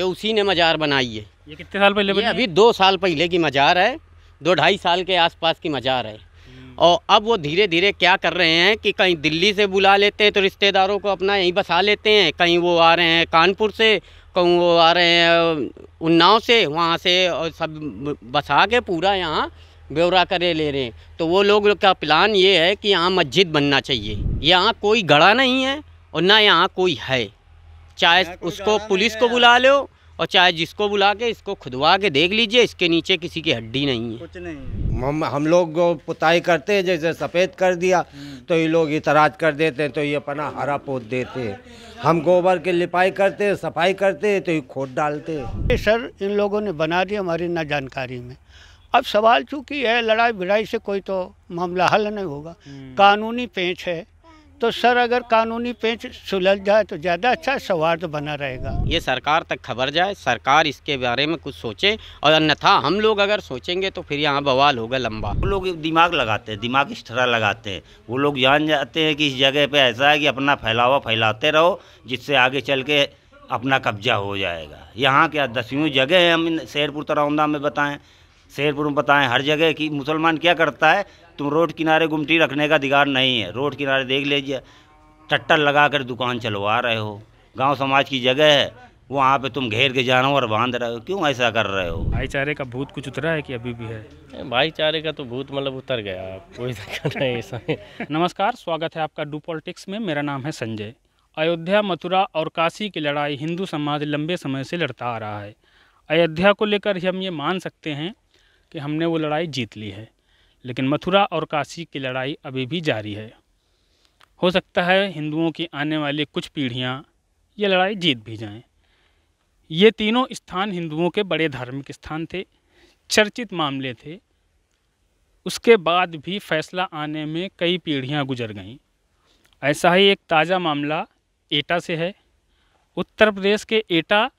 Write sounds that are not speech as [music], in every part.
ये उसी ने मज़ार बनाई है ये कितने साल पहले बनी अभी दो साल पहले की मज़ार है दो ढाई साल के आसपास की मज़ार है हम्म। और अब वो धीरे धीरे क्या कर रहे हैं कि कहीं दिल्ली से बुला लेते हैं तो रिश्तेदारों को अपना यहीं बसा लेते हैं कहीं वो आ रहे हैं कानपुर से कहीं वो आ रहे हैं उन्नाव से वहाँ से और सब बसा के पूरा यहाँ ब्यौरा करे ले रहे हैं तो वो लोग का प्लान ये है कि यहाँ मस्जिद बनना चाहिए यहाँ कोई गड़ा नहीं है और ना यहाँ कोई है चाहे उसको पुलिस को बुला लो और चाहे जिसको बुला के इसको खुदवा के देख लीजिए इसके नीचे किसी की हड्डी नहीं है कुछ नहीं हम हम लोग पुताई करते हैं जैसे सफ़ेद कर दिया हम्म। तो ये लोग इतराज कर देते हैं तो ये अपना हरा पोत देते हैं हम गोबर की लिपाई करते हैं सफाई करते हैं तो ये खोद डालते हैं सर इन लोगों ने बना दिया हमारी ना जानकारी में अब सवाल चूँकि है लड़ाई भिड़ाई से कोई तो मामला हल नहीं होगा हम्म। कानूनी पेंच है तो सर अगर कानूनी पेंच सुलझ जाए तो ज़्यादा अच्छा सौहार्द बना रहेगा ये सरकार तक खबर जाए सरकार इसके बारे में कुछ सोचे और अन्यथा हम लोग अगर सोचेंगे तो फिर यहाँ बवाल होगा लंबा वो लोग दिमाग लगाते हैं दिमाग इस तरह लगाते हैं वो लोग जान जाते हैं कि इस जगह पर ऐसा है कि अपना फैलावा फैलाते रहो जिससे आगे चल के अपना कब्जा हो जाएगा यहाँ क्या दसवीं जगह है हम शेरपुर तरौंदा में बताएँ शेरपुर में बताएं हर जगह कि मुसलमान क्या करता है तुम रोड किनारे गुमटी रखने का अधिकार नहीं है रोड किनारे देख लीजिए टट्टर लगा कर दुकान चलवा रहे हो गांव समाज की जगह है वहाँ पे तुम घेर के जानवर बांध रहे हो क्यों ऐसा कर रहे हो भाईचारे का भूत कुछ उतरा है कि अभी भी है भाईचारे का तो भूत मतलब उतर गया कोई दिक्कत नहीं ऐसा नमस्कार स्वागत है आपका डू पॉलिटिक्स में मेरा नाम है संजय अयोध्या मथुरा और काशी की लड़ाई हिंदू समाज लंबे समय से लड़ता आ रहा है अयोध्या को लेकर हम ये मान सकते हैं कि हमने वो लड़ाई जीत ली है लेकिन मथुरा और काशी की लड़ाई अभी भी जारी है हो सकता है हिंदुओं की आने वाली कुछ पीढ़ियाँ ये लड़ाई जीत भी जाएं। ये तीनों स्थान हिंदुओं के बड़े धार्मिक स्थान थे चर्चित मामले थे उसके बाद भी फैसला आने में कई पीढ़ियां गुजर गईं ऐसा ही एक ताज़ा मामला एटा से है उत्तर प्रदेश के एटा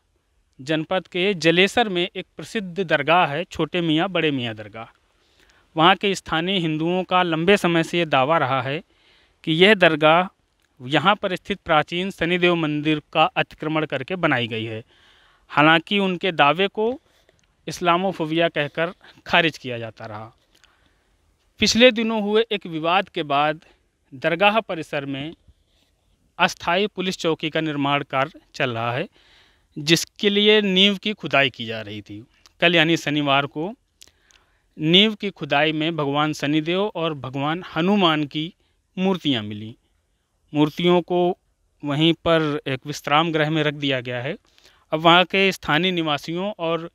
जनपद के जलेसर में एक प्रसिद्ध दरगाह है छोटे मियाँ बड़े मियाँ दरगाह वहाँ के स्थानीय हिंदुओं का लंबे समय से ये दावा रहा है कि यह दरगाह यहाँ पर स्थित प्राचीन शनिदेव मंदिर का अतिक्रमण करके बनाई गई है हालांकि उनके दावे को इस्लामोफोबिया कहकर खारिज किया जाता रहा पिछले दिनों हुए एक विवाद के बाद दरगाह परिसर में अस्थाई पुलिस चौकी का निर्माण कार्य चल रहा है जिसके लिए नींव की खुदाई की जा रही थी कल यानी शनिवार को नींव की खुदाई में भगवान शनिदेव और भगवान हनुमान की मूर्तियाँ मिली मूर्तियों को वहीं पर एक विश्राम गृह में रख दिया गया है अब वहाँ के स्थानीय निवासियों और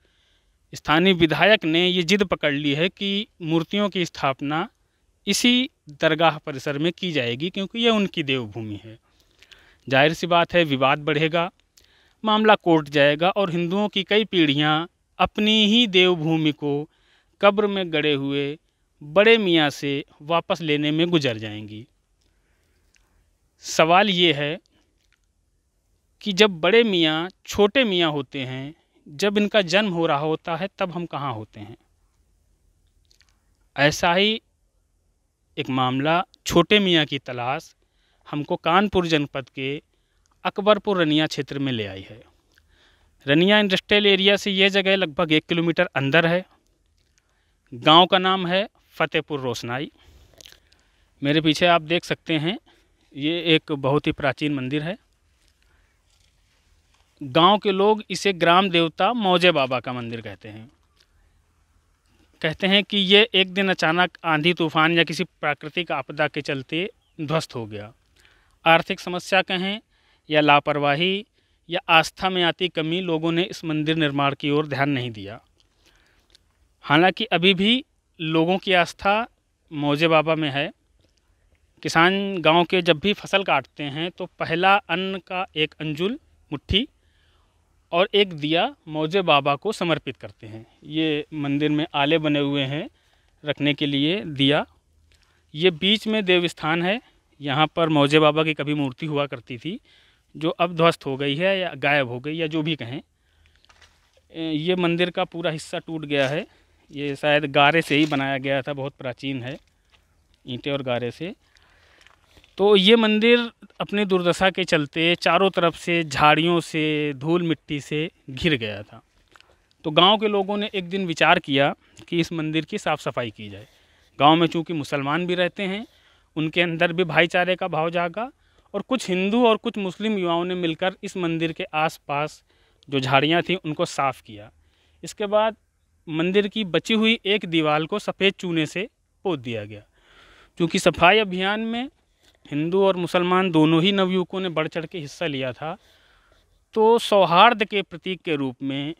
स्थानीय विधायक ने ये जिद पकड़ ली है कि मूर्तियों की स्थापना इसी दरगाह परिसर में की जाएगी क्योंकि यह उनकी देवभूमि है जाहिर सी बात है विवाद बढ़ेगा मामला कोर्ट जाएगा और हिंदुओं की कई पीढ़ियाँ अपनी ही देवभूमि को कब्र में गड़े हुए बड़े मियाँ से वापस लेने में गुजर जाएंगी सवाल ये है कि जब बड़े मियाँ छोटे मियाँ होते हैं जब इनका जन्म हो रहा होता है तब हम कहाँ होते हैं ऐसा ही एक मामला छोटे मियाँ की तलाश हमको कानपुर जनपद के अकबरपुर रनिया क्षेत्र में ले आई है रनिया इंडस्ट्रियल एरिया से ये जगह लगभग एक किलोमीटर अंदर है गांव का नाम है फतेहपुर रोशनाई मेरे पीछे आप देख सकते हैं ये एक बहुत ही प्राचीन मंदिर है गांव के लोग इसे ग्राम देवता मौजे बाबा का मंदिर कहते हैं कहते हैं कि ये एक दिन अचानक आंधी तूफान या किसी प्राकृतिक आपदा के चलते ध्वस्त हो गया आर्थिक समस्या कहें या लापरवाही या आस्था में आती कमी लोगों ने इस मंदिर निर्माण की ओर ध्यान नहीं दिया हालांकि अभी भी लोगों की आस्था मौजे बाबा में है किसान गांव के जब भी फसल काटते हैं तो पहला अन्न का एक अंजुल मुट्ठी और एक दिया मौजे बाबा को समर्पित करते हैं ये मंदिर में आले बने हुए हैं रखने के लिए दिया ये बीच में देवस्थान है यहाँ पर मौजे बाबा की कभी मूर्ति हुआ करती थी जो अब ध्वस्त हो गई है या गायब हो गई या जो भी कहें ये मंदिर का पूरा हिस्सा टूट गया है ये शायद गारे से ही बनाया गया था बहुत प्राचीन है ईंटें और गारे से तो ये मंदिर अपनी दुर्दशा के चलते चारों तरफ से झाड़ियों से धूल मिट्टी से घिर गया था तो गांव के लोगों ने एक दिन विचार किया कि इस मंदिर की साफ़ सफाई की जाए गांव में चूँकि मुसलमान भी रहते हैं उनके अंदर भी भाईचारे का भाव जागा और कुछ हिंदू और कुछ मुस्लिम युवाओं ने मिलकर इस मंदिर के आसपास जो झाड़ियाँ थीं उनको साफ़ किया इसके बाद मंदिर की बची हुई एक दीवार को सफ़ेद चूने से पोत दिया गया क्योंकि सफाई अभियान में हिंदू और मुसलमान दोनों ही नवयुवकों ने बढ़ चढ़ के हिस्सा लिया था तो सौहार्द के प्रतीक के रूप में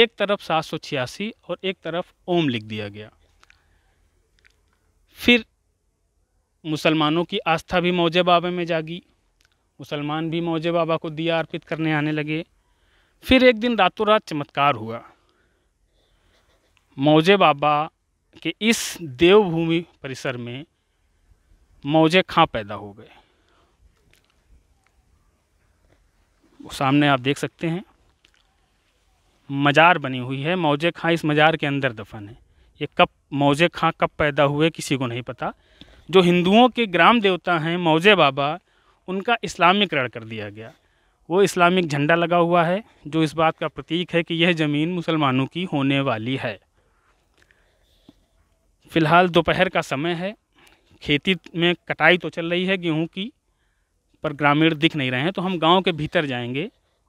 एक तरफ सात सौ छियासी और एक तरफ ओम लिख दिया गया फिर मुसलमानों की आस्था भी मौजे बाबा में जागी मुसलमान भी मौजे बाबा को दिया अर्पित करने आने लगे फिर एक दिन रातों रात चमत्कार हुआ मौजे बाबा के इस देवभूमि परिसर में मौजे खां पैदा हो गए सामने आप देख सकते हैं मज़ार बनी हुई है मौजे खां इस मज़ार के अंदर दफन है ये कब मौजे खां कब पैदा हुए किसी को नहीं पता जो हिंदुओं के ग्राम देवता हैं मौजे बाबा उनका इस्लामीकरण कर दिया गया वो इस्लामिक झंडा लगा हुआ है जो इस बात का प्रतीक है कि यह ज़मीन मुसलमानों की होने वाली है फ़िलहाल दोपहर का समय है खेती में कटाई तो चल रही है गेहूं की पर ग्रामीण दिख नहीं रहे हैं तो हम गांव के भीतर जाएंगे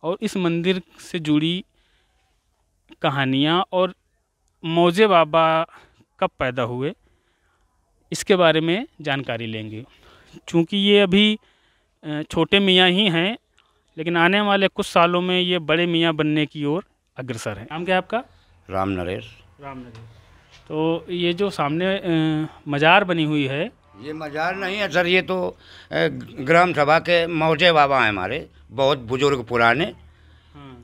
और इस मंदिर से जुड़ी कहानियाँ और मौजे बाबा कब पैदा हुए इसके बारे में जानकारी लेंगे चूँकि ये अभी छोटे मियाँ ही हैं लेकिन आने वाले कुछ सालों में ये बड़े मियाँ बनने की ओर अग्रसर है नाम क्या है आपका राम नरेश राम नरेश तो ये जो सामने मज़ार बनी हुई है ये मज़ार नहीं है सर ये तो ग्राम सभा के मौजे बाबा हैं हमारे बहुत बुजुर्ग पुराने हाँ।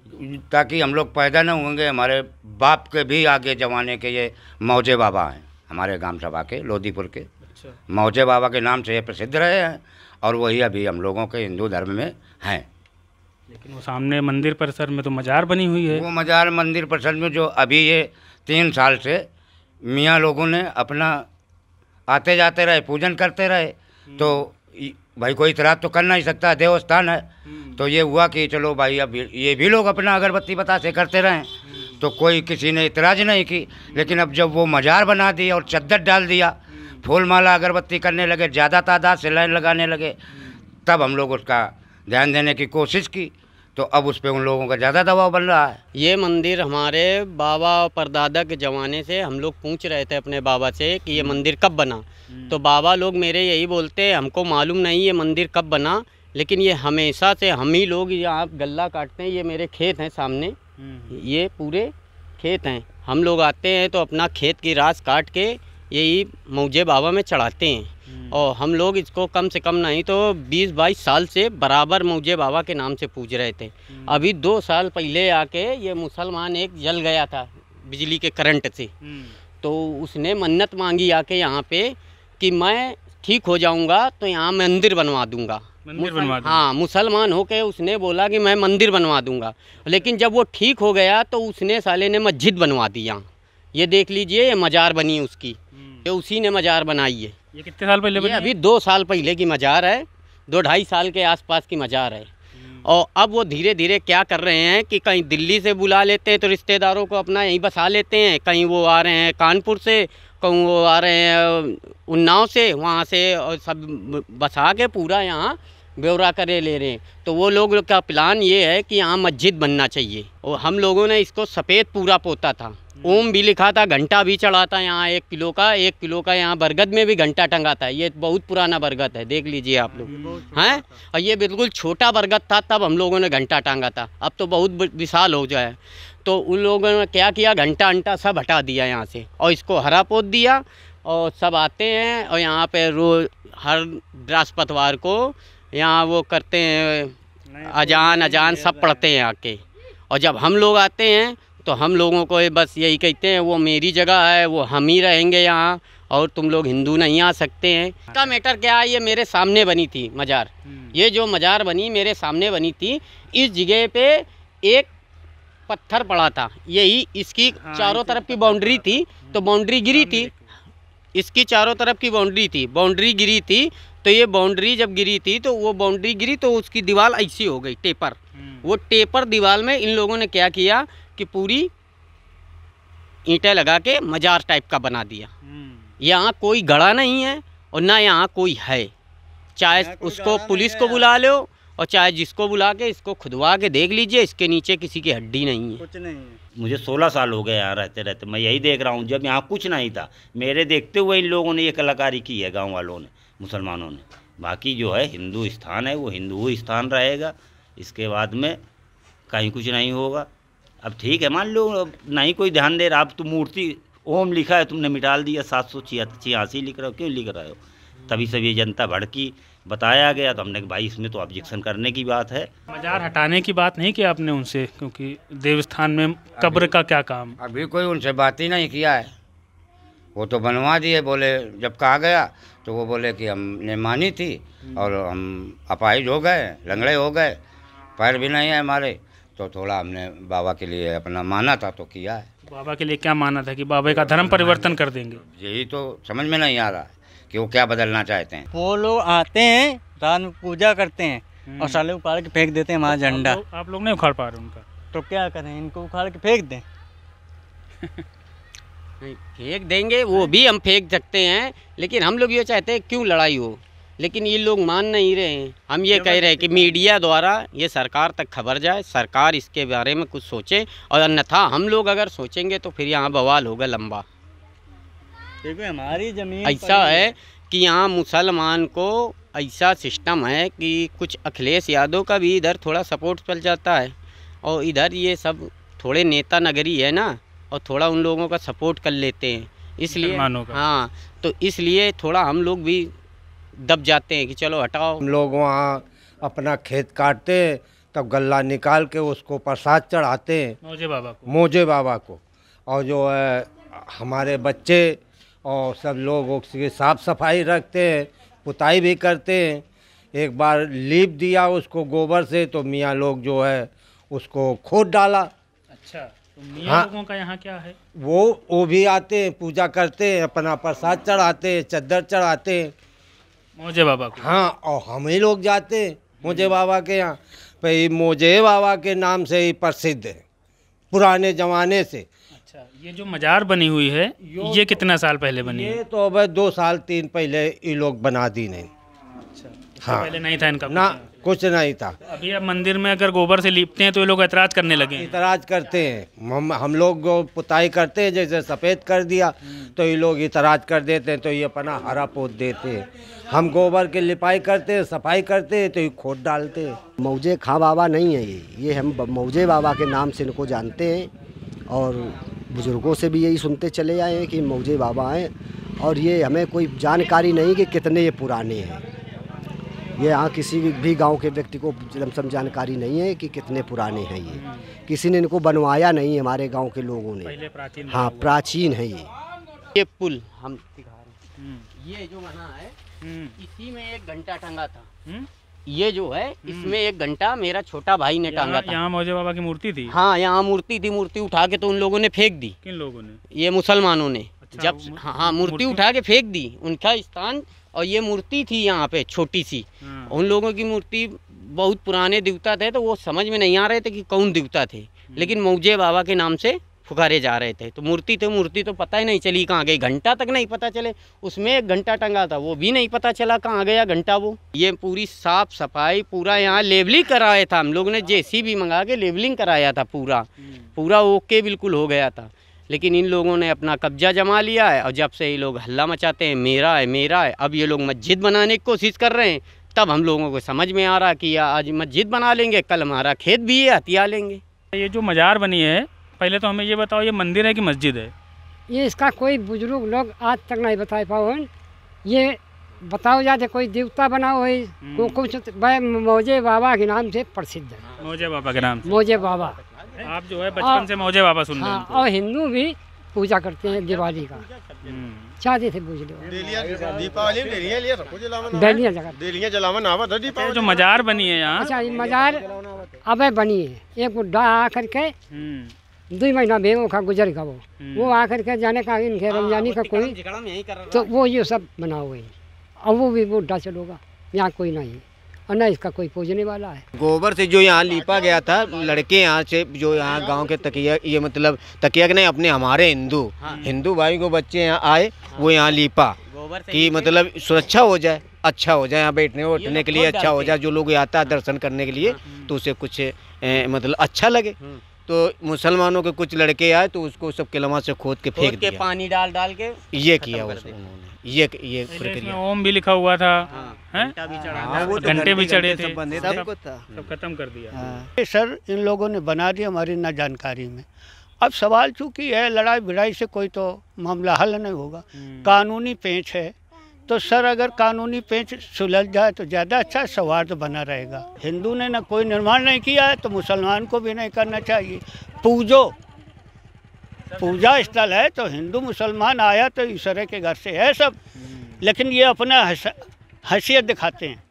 ताकि हम लोग पैदा न होंगे हमारे बाप के भी आगे जमाने के ये मौजे बाबा हैं हमारे ग्राम सभा के लोधीपुर के अच्छा। मौजे बाबा के नाम से ये प्रसिद्ध रहे हैं और वही अभी हम लोगों के हिंदू धर्म में हैं लेकिन वो सामने मंदिर परिसर में तो मज़ार बनी हुई है वो मज़ार मंदिर परिसर में जो अभी ये तीन साल से मियाँ लोगों ने अपना आते जाते रहे पूजन करते रहे हम्म। तो भाई कोई इतराज तो कर नहीं सकता देवस्थान है हम्म। तो ये हुआ कि चलो भाई अब ये भी लोग अपना अगरबत्ती बता से करते रहें तो कोई किसी ने इतराज़ नहीं की लेकिन अब जब वो मज़ार बना दिया और चद्दर डाल दिया फूल माला अगरबत्ती करने लगे ज़्यादा तादाद से लाइन लगाने लगे तब हम लोग उसका ध्यान देने की कोशिश की तो अब उस पर उन लोगों का ज़्यादा दबाव बन रहा है ये मंदिर हमारे बाबा परदादा के ज़माने से हम लोग पूछ रहे थे अपने बाबा से कि ये हम्म। मंदिर कब बना हम्म। तो बाबा लोग मेरे यही बोलते हमको मालूम नहीं ये मंदिर कब बना लेकिन ये हमेशा से हम ही लोग यहाँ गल्ला काटते हैं ये मेरे खेत हैं सामने हम्म। ये पूरे खेत हैं हम लोग आते हैं तो अपना खेत की रास काट के यही मौजे बाबा में चढ़ाते हैं हम्म। और हम लोग इसको कम से कम नहीं तो 20 बाईस साल से बराबर मौजे बाबा के नाम से पूज रहे थे हम्म। अभी दो साल पहले आके ये मुसलमान एक जल गया था बिजली के करंट से तो उसने मन्नत मांगी आके यहाँ पे कि मैं ठीक हो जाऊँगा तो यहाँ मंदिर बनवा दूँगा मंदिर बनवा हाँ मुसलमान होके उसने बोला कि मैं मंदिर बनवा दूंगा लेकिन जब वो ठीक हो गया तो उसने साले ने मस्जिद बनवा दी यहाँ ये देख लीजिए ये मज़ार बनी उसकी हम्म। ये उसी ने मज़ार बनाई है ये कितने साल पहले अभी दो साल पहले की मज़ार है दो ढाई साल के आसपास की मज़ार है हम्म। और अब वो धीरे धीरे क्या कर रहे हैं कि कहीं दिल्ली से बुला लेते हैं तो रिश्तेदारों को अपना यहीं बसा लेते हैं कहीं वो आ रहे हैं कानपुर से कहीं वो आ रहे हैं उन्नाव से वहाँ से और सब बसा के पूरा यहाँ ब्यौरा करे ले रहे हैं तो वो लोग का प्लान ये है कि यहाँ मस्जिद बनना चाहिए और हम लोगों ने इसको सफ़ेद पूरा पोता था ओम भी लिखा था घंटा भी चढ़ा था यहाँ एक किलो का एक किलो का यहाँ बरगद में भी घंटा टंगा था ये बहुत पुराना बरगद है देख लीजिए आप लोग हैं और ये बिल्कुल छोटा बरगद था तब हम लोगों ने घंटा टांगा था अब तो बहुत विशाल हो जाए तो उन लोगों ने क्या किया घंटा अंटा सब हटा दिया यहाँ से और इसको हरा पोत दिया और सब आते हैं और यहाँ पर रोज हर बृहस्पतिवार को यहाँ वो करते हैं तो अजान अजान सब पढ़ते हैं आके और जब हम लोग आते हैं तो हम लोगों को बस यही कहते हैं वो मेरी जगह है वो हम ही रहेंगे यहाँ और तुम लोग हिंदू नहीं आ सकते हैं इसका मैटर हाँ। क्या है ये मेरे सामने बनी थी मज़ार हम्म। ये जो मज़ार बनी मेरे सामने बनी थी इस जगह पे एक पत्थर पड़ा था यही इसकी हाँ, चारों तरफ की बाउंड्री थी तो बाउंड्री गिरी थी इसकी चारों तरफ की बाउंड्री थी बाउंड्री गिरी थी तो ये बाउंड्री जब गिरी थी तो वो बाउंड्री गिरी तो उसकी दीवार ऐसी हो गई टेपर हम्म। वो टेपर दीवार में इन लोगों ने क्या किया कि पूरी ईंटें लगा के मजार टाइप का बना दिया हम्म। यहाँ कोई गड़ा नहीं है और ना यहाँ कोई है चाहे उसको पुलिस को बुला लो और चाहे जिसको बुला के इसको खुदवा के देख लीजिए इसके नीचे किसी की हड्डी नहीं है कुछ नहीं है मुझे 16 साल हो गए यहाँ रहते रहते मैं यही देख रहा हूँ जब यहाँ कुछ नहीं था मेरे देखते हुए इन लोगों ने ये कलाकारी की है गाँव वालों ने मुसलमानों ने बाकी जो है हिंदू स्थान है वो हिंदू स्थान रहेगा इसके बाद में कहीं कुछ नहीं होगा अब ठीक है मान लो ना नहीं कोई ध्यान दे रहा आप तो मूर्ति ओम लिखा है तुमने मिटाल दिया सात सौ छियासी लिख रहे हो क्यों लिख रहे हो तभी सब ये जनता भड़की बताया गया तो हमने भाई इसमें तो ऑब्जेक्शन करने की बात है मजार हटाने की बात नहीं किया आपने उनसे क्योंकि देवस्थान में कब्र का क्या काम अभी कोई उनसे बात ही नहीं किया है वो तो बनवा दिए बोले जब कहा गया तो वो बोले कि हमने मानी थी हम्म। और हम अपाहिज हो गए लंगड़े हो गए पैर भी नहीं है हमारे तो थोड़ा हमने बाबा के लिए अपना माना था तो किया है बाबा के लिए क्या माना था कि बाबा का धर्म परिवर्तन कर देंगे यही तो समझ में नहीं आ रहा कि वो क्या बदलना चाहते हैं वो लोग आते हैं रात पूजा करते हैं हम्म। और साले उखाड़ के फेंक देते हैं वहाँ तो झंडा आप लोग नहीं उखाड़ पा रहे उनका तो क्या करें इनको उखाड़ के फेंक दें [laughs] नहीं फेंक देंगे वो भी हम फेंक सकते हैं लेकिन हम लोग ये चाहते हैं क्यों लड़ाई हो लेकिन ये लोग मान नहीं रहे हैं हम ये कह रहे हैं कि मीडिया द्वारा ये सरकार तक खबर जाए सरकार इसके बारे में कुछ सोचे और अन्यथा हम लोग अगर सोचेंगे तो फिर यहाँ बवाल होगा लंबा देखो हमारी जमीन ऐसा है कि यहाँ मुसलमान को ऐसा सिस्टम है कि कुछ अखिलेश यादव का भी इधर थोड़ा सपोर्ट चल जाता है और इधर ये सब थोड़े नेता नगरी है ना और थोड़ा उन लोगों का सपोर्ट कर लेते हैं इसलिए हाँ तो इसलिए थोड़ा हम लोग भी दब जाते हैं कि चलो हटाओ हम लोग वहाँ अपना खेत काटते हैं तब गल्ला निकाल के उसको प्रसाद चढ़ाते हैं मोजे बाबा को मोजे बाबा को और जो है हमारे बच्चे और सब लोग उसकी साफ़ सफाई रखते हैं पुताई भी करते हैं एक बार लीप दिया उसको गोबर से तो मियाँ लोग जो है उसको खोद डाला अच्छा तो हाँ, लोगों का यहाँ क्या है वो वो भी आते हैं पूजा करते हैं अपना प्रसाद चढ़ाते हैं चद्दर चढ़ाते हैं मोजे बाबा को हाँ और हम ही लोग जाते हैं मोजे बाबा के यहाँ भाई मोजे बाबा के नाम से ही प्रसिद्ध है पुराने जमाने से अच्छा ये जो मजार बनी हुई है ये तो- कितना साल पहले बनी ये है? तो अब दो साल तीन पहले ये लोग बना दी नहीं अच्छा हाँ पहले नहीं था इनका ना कुछ नहीं था अभी अब मंदिर में अगर गोबर से लिपते हैं तो ये लोग ऐतराज करने लगे ऐतराज करते हैं हम हम लोग पुताई करते हैं जैसे सफ़ेद कर दिया तो ये लोग इतराज कर देते हैं तो ये अपना हरा पोत देते हैं हम गोबर की लिपाई करते हैं सफाई करते हैं तो ये खोद डालते हैं मौजे खा बाबा नहीं है ये ये हम मौजे बाबा के नाम से इनको जानते हैं और बुज़ुर्गों से भी यही सुनते चले आए हैं कि मौजे बाबा आएँ और ये हमें कोई जानकारी नहीं कि कितने ये पुराने हैं ये यहाँ किसी भी गांव के व्यक्ति को लमसम जानकारी नहीं है कि कितने पुराने हैं ये किसी ने इनको बनवाया नहीं है हमारे गांव के लोगों ने पहले प्राचीन हाँ प्राचीन है ये ये पुल हम दिखा रहे हैं हम्म। ये जो बना है हम्म। इसी में एक घंटा टंगा था हम्म। ये जो है इसमें एक घंटा मेरा छोटा भाई ने टांगा था यहाँ मौजे बाबा की मूर्ति थी हाँ यहाँ मूर्ति थी मूर्ति उठा के तो उन लोगों ने फेंक दी किन लोगों ने ये मुसलमानों ने अच्छा, जब हाँ हाँ मूर्ति उठा के फेंक दी उनका स्थान और ये मूर्ति थी यहाँ पे छोटी सी हाँ। उन लोगों की मूर्ति बहुत पुराने देवता थे तो वो समझ में नहीं आ रहे थे कि कौन देवता थे हम्म। लेकिन मौजे बाबा के नाम से फुकारे जा रहे थे तो मूर्ति तो मूर्ति तो पता ही नहीं चली कहाँ गई घंटा तक नहीं पता चले उसमें एक घंटा टंगा था वो भी नहीं पता चला कहाँ गया घंटा वो ये पूरी साफ सफाई पूरा यहाँ लेवलिंग कराया था हम लोग ने हाँ। जेसी भी मंगा के लेवलिंग कराया था पूरा हम्म। पूरा ओके बिल्कुल हो गया था लेकिन इन लोगों ने अपना कब्जा जमा लिया है और जब से ये लोग हल्ला मचाते हैं मेरा है मेरा है अब ये लोग मस्जिद बनाने की कोशिश कर रहे हैं तब हम लोगों को समझ में आ रहा कि आज मस्जिद बना लेंगे कल हमारा खेत भी है हथिया लेंगे ये जो मज़ार बनी है पहले तो हमें ये बताओ ये मंदिर है कि मस्जिद है ये इसका कोई बुजुर्ग लोग आज तक नहीं बता पाओ ये बताओ जाते कोई देवता बनाओ है हम्म। कुछ तो- मौजे बाबा के नाम से प्रसिद्ध है मौजे बाबा के नाम मौजे बाबा आप जो है बचपन से मौजे बाबा सुन हाँ, और हिंदू भी पूजा करते हैं दिवाली का हम्म। चाहते थे पूछ लो दीपावली जगह अच्छा, जो मजार बनी है यहाँ अच्छा मजार अब बनी है एक बुढ़ा आ करके हम्म। दो महीना बेगो का गुजर का वो हम्म। वो आकर के जाने का इनके हाँ, रमजानी का कोई तो वो ये सब बना हुए अब वो भी बुढ़ा चलोगा यहाँ कोई नहीं और ना इसका कोई पूजने वाला है गोबर से जो यहाँ लीपा गया था लड़के यहाँ से जो यहाँ गांव के तकिया ये मतलब तकिया के नहीं अपने हमारे हिंदू हाँ। हिंदू भाई को बच्चे यहाँ आए हाँ। वो यहाँ लीपा की मतलब सुरक्षा हो जाए अच्छा हो जाए यहाँ बैठने उठने के लिए अच्छा हो जाए जो लोग आता है हाँ। दर्शन करने के लिए तो उसे कुछ मतलब अच्छा लगे तो मुसलमानों के कुछ लड़के आए तो उसको सब किलमा से खोद के फेंक के पानी डाल डाल के ये किया उन्होंने ये ये प्रक्रिया ओम भी लिखा हुआ था हाँ, तो घंटे भी चढ़े थे सब खत्म कर दिया हाँ। सर इन लोगों ने बना दिया हमारी ना जानकारी में अब सवाल चूंकि है लड़ाई भिड़ाई से कोई तो मामला हल नहीं होगा हम्म। कानूनी पेंच है तो सर अगर कानूनी पेंच सुलझ जाए तो ज़्यादा अच्छा सौहार्द तो बना रहेगा हिंदू ने ना कोई निर्माण नहीं किया है तो मुसलमान को भी नहीं करना चाहिए पूजो पूजा स्थल है तो हिंदू मुसलमान आया तो ईश्वर के घर से है सब हम्म। लेकिन ये अपना हैसियत दिखाते हैं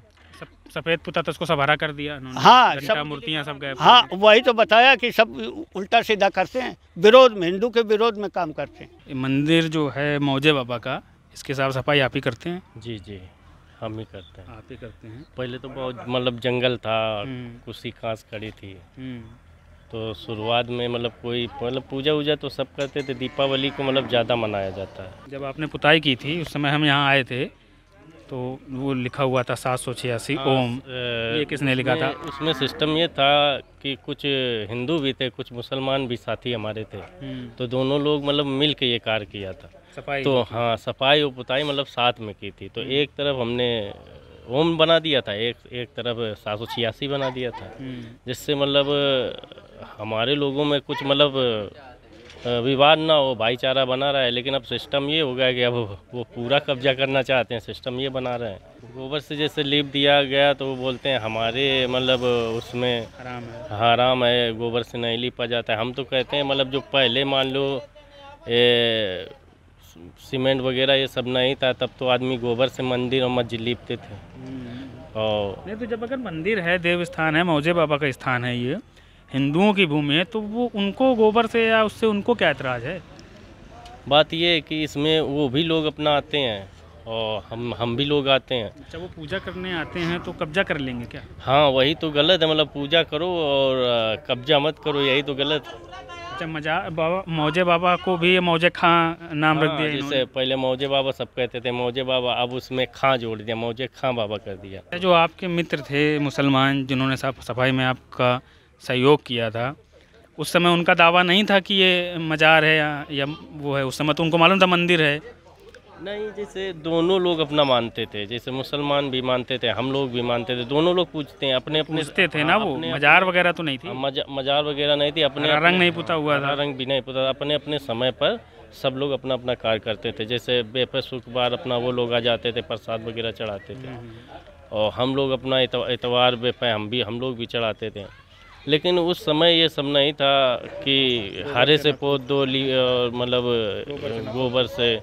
सफेद पुता तो उसको सवारा कर दिया हाँ सब मूर्तियाँ सब गए हाँ वही तो बताया कि सब उल्टा सीधा करते हैं विरोध में हिंदू के विरोध में काम करते हैं मंदिर जो है मौजे बाबा का इसके साफ सफाई आप ही करते हैं जी जी हम ही करते हैं आप ही करते हैं पहले तो बहुत मतलब जंगल था हम्म। कुछ खास खड़ी थी हम्म। तो शुरुआत में मतलब कोई मतलब पूजा वूजा तो सब करते थे दीपावली को मतलब ज़्यादा मनाया जाता है जब आपने पुताई की थी उस समय हम यहाँ आए थे तो वो लिखा हुआ था सात सौ छियासी हाँ, ओम ये किसने लिखा था उसमें सिस्टम ये था कि कुछ हिंदू भी थे कुछ मुसलमान भी साथी हमारे थे हम्म। तो दोनों लोग मतलब मिल के ये कार्य किया था सफाई तो हाँ सफाई और पुताई मतलब साथ में की थी तो हम्म। एक तरफ हमने ओम बना दिया था एक एक तरफ सात सौ छियासी बना दिया था हम्म। जिससे मतलब हमारे लोगों में कुछ मतलब विवाद ना हो भाईचारा बना रहा है लेकिन अब सिस्टम ये हो गया कि अब वो पूरा कब्जा करना चाहते हैं सिस्टम ये बना रहे हैं गोबर से जैसे लीप दिया गया तो वो बोलते हैं हमारे मतलब उसमें हराम है गोबर से नहीं लीपा जाता है हम तो कहते हैं मतलब जो पहले मान लो ए, सीमेंट वगैरह ये सब नहीं था तब तो आदमी गोबर से मंदिर और मस्जिद लीपते थे हम्म। और नहीं तो जब अगर मंदिर है देव स्थान है मौजे बाबा का स्थान है ये हिंदुओं की भूमि है तो वो उनको गोबर से या उससे उनको क्या ऐतराज है बात ये है कि इसमें वो भी लोग अपना आते हैं और हम हम भी लोग आते हैं अच्छा वो पूजा करने आते हैं तो कब्जा कर लेंगे क्या हाँ वही तो गलत है मतलब पूजा करो और कब्जा मत करो यही तो गलत अच्छा मजा बाबा मौजे बाबा को भी मौजे खां नाम हाँ, रख दिया जैसे पहले मौजे बाबा सब कहते थे मौजे बाबा अब उसमें खां जोड़ दिया मौजे खां बाबा कर दिया अच्छा, जो आपके मित्र थे मुसलमान जिन्होंने साफ सफाई में आपका सहयोग किया था उस समय उनका दावा नहीं था कि ये मज़ार है या, या वो है उस समय तो उनको मालूम था मंदिर है नहीं जैसे दोनों लोग अपना मानते थे जैसे मुसलमान भी मानते थे हम लोग भी मानते थे दोनों लोग पूछते हैं अपने अपने पूछते थे ना हाँ, वो मजार वगैरह तो नहीं थी हाँ, मजार वगैरह नहीं थी अपने रंग नहीं पुता हुआ था रंग भी नहीं पुता अपने अपने समय पर सब लोग अपना अपना कार्य करते थे जैसे बेपर शुक्रवार अपना वो लोग आ जाते थे प्रसाद वगैरह चढ़ाते थे हम्म, हम्म। और हम लोग अपना इतवार बेपे हम भी हम लोग भी चढ़ाते थे लेकिन उस समय ये सब नहीं था कि हरे से पोत दो मतलब गोबर से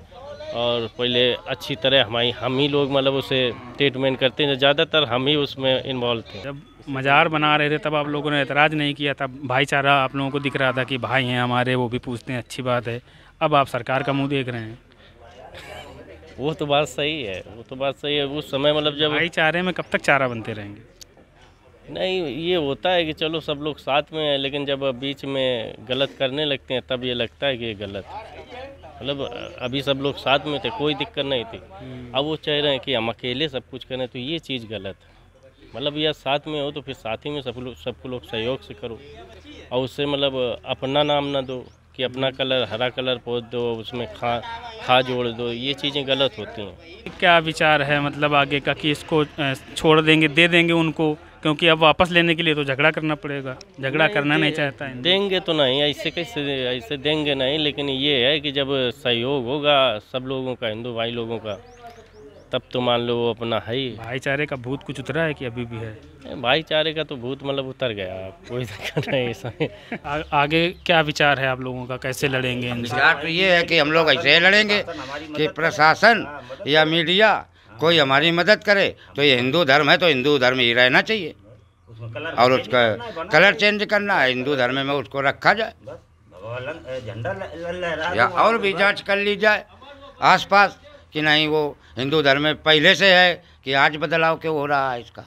और पहले अच्छी तरह हमारी हम ही लोग मतलब उसे ट्रीटमेंट करते हैं ज़्यादातर हम ही उसमें इन्वॉल्व थे जब मज़ार बना रहे थे तब आप लोगों ने ऐतराज़ नहीं किया था भाईचारा आप लोगों को दिख रहा था कि भाई हैं हमारे वो भी पूछते हैं अच्छी बात है अब आप सरकार का मुँह देख रहे हैं वो तो बात सही है वो तो बात सही है उस समय मतलब जब भाईचारे में कब तक चारा बनते रहेंगे नहीं ये होता है कि चलो सब लोग साथ में हैं लेकिन जब बीच में गलत करने लगते हैं तब ये लगता है कि ये गलत मतलब अभी सब लोग साथ में थे कोई दिक्कत नहीं थी हम्म। अब वो चाह रहे हैं कि हम अकेले सब कुछ करें तो ये चीज़ गलत है मतलब यह साथ में हो तो फिर साथ ही में सब लोग सबको लोग सहयोग से करो और उससे मतलब अपना नाम ना दो कि अपना हम्म। कलर हरा कलर पोत दो उसमें खा खा जोड़ दो ये चीज़ें गलत होती हैं क्या विचार है मतलब आगे का कि इसको छोड़ देंगे दे देंगे उनको क्योंकि अब वापस लेने के लिए तो झगड़ा करना पड़ेगा झगड़ा करना नहीं चाहता है देंगे तो नहीं ऐसे कैसे ऐसे देंगे नहीं लेकिन ये है कि जब सहयोग होगा सब लोगों का हिंदू भाई लोगों का तब तो मान लो वो अपना है ही भाईचारे का भूत कुछ उतरा है कि अभी भी है भाईचारे का तो भूत मतलब उतर गया कोई दिक्कत नहीं [laughs] आ, आगे क्या विचार है आप लोगों का कैसे लड़ेंगे विचार तो ये है कि हम लोग ऐसे लड़ेंगे कि प्रशासन या मीडिया कोई हमारी मदद करे तो ये हिंदू धर्म है तो हिंदू धर्म ही रहना चाहिए और उसका कलर चेंज करना है हिंदू धर्म में उसको रखा जाए या और भी जांच कर ली जाए आसपास कि नहीं वो हिंदू धर्म में पहले से है कि आज बदलाव क्यों हो रहा है इसका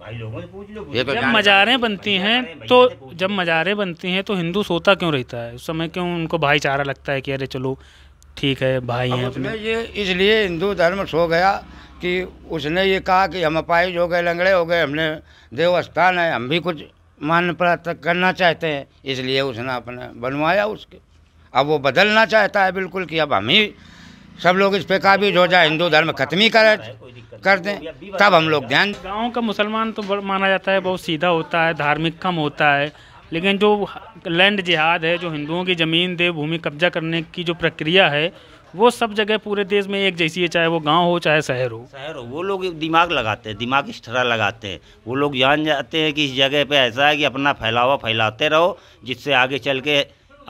भाई लोगों ये तो जब मजारें बनती हैं तो जब मजारें बनती हैं तो हिंदू सोता क्यों रहता है उस समय क्यों उनको भाईचारा लगता है कि अरे चलो ठीक है भाई हैं उसमें ये इसलिए हिंदू धर्म सो गया कि उसने ये कहा कि हम अपाइज हो गए लंगड़े हो गए हमने देवस्थान है हम भी कुछ मान प्राप्त करना चाहते हैं इसलिए उसने अपने बनवाया उसके अब वो बदलना चाहता है बिल्कुल कि अब हम ही सब लोग इस पे काबिज हो जाए हिंदू धर्म खत्म ही करें कर दें तब हम लोग ध्यान गाँव का मुसलमान तो माना जाता है बहुत सीधा होता है धार्मिक कम होता है लेकिन जो लैंड जिहाद है जो हिंदुओं की ज़मीन देवभूमि कब्जा करने की जो प्रक्रिया है वो सब जगह पूरे देश में एक जैसी है चाहे वो गांव हो चाहे शहर हो शहर हो वो लोग दिमाग लगाते हैं दिमाग इस तरह लगाते हैं वो लोग जान जाते हैं कि इस जगह पे ऐसा है कि अपना फैलावा फैलाते रहो जिससे आगे चल के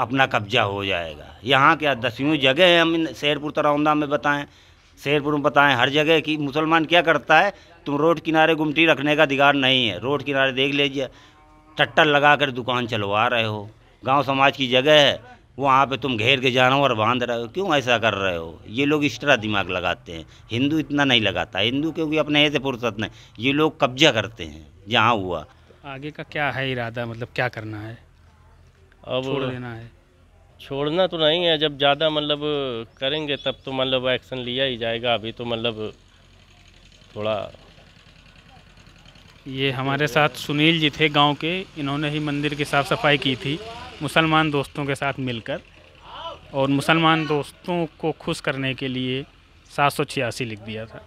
अपना कब्जा हो जाएगा यहाँ क्या दसवीं जगह है हम शेरपुर तरौंदा में बताएं शेरपुर में बताएं हर जगह कि मुसलमान क्या करता है तुम रोड किनारे गुमटी रखने का अधिकार नहीं है रोड किनारे देख लीजिए टट्टर लगा कर दुकान चलवा रहे हो गांव समाज की जगह है वहाँ पे तुम घेर के जानवर बांध रहे हो क्यों ऐसा कर रहे हो ये लोग इस तरह दिमाग लगाते हैं हिंदू इतना नहीं लगाता हिंदू क्योंकि अपने ऐसे फुर्सत नहीं ये लोग कब्जा करते हैं जहाँ हुआ तो आगे का क्या है इरादा मतलब क्या करना है अब छोड़ देना है छोड़ना तो नहीं है जब ज़्यादा मतलब करेंगे तब तो मतलब एक्शन लिया ही जाएगा अभी तो मतलब थोड़ा ये हमारे साथ सुनील जी थे गांव के इन्होंने ही मंदिर की साफ़ सफाई की थी मुसलमान दोस्तों के साथ मिलकर और मुसलमान दोस्तों को खुश करने के लिए सात सौ छियासी लिख दिया था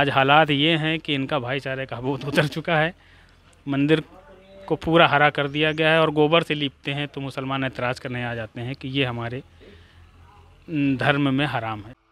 आज हालात ये हैं कि इनका भाईचारे का बहुत उतर चुका है मंदिर को पूरा हरा कर दिया गया है और गोबर से लिपते हैं तो मुसलमान एतराज़ करने आ जाते हैं कि ये हमारे धर्म में हराम है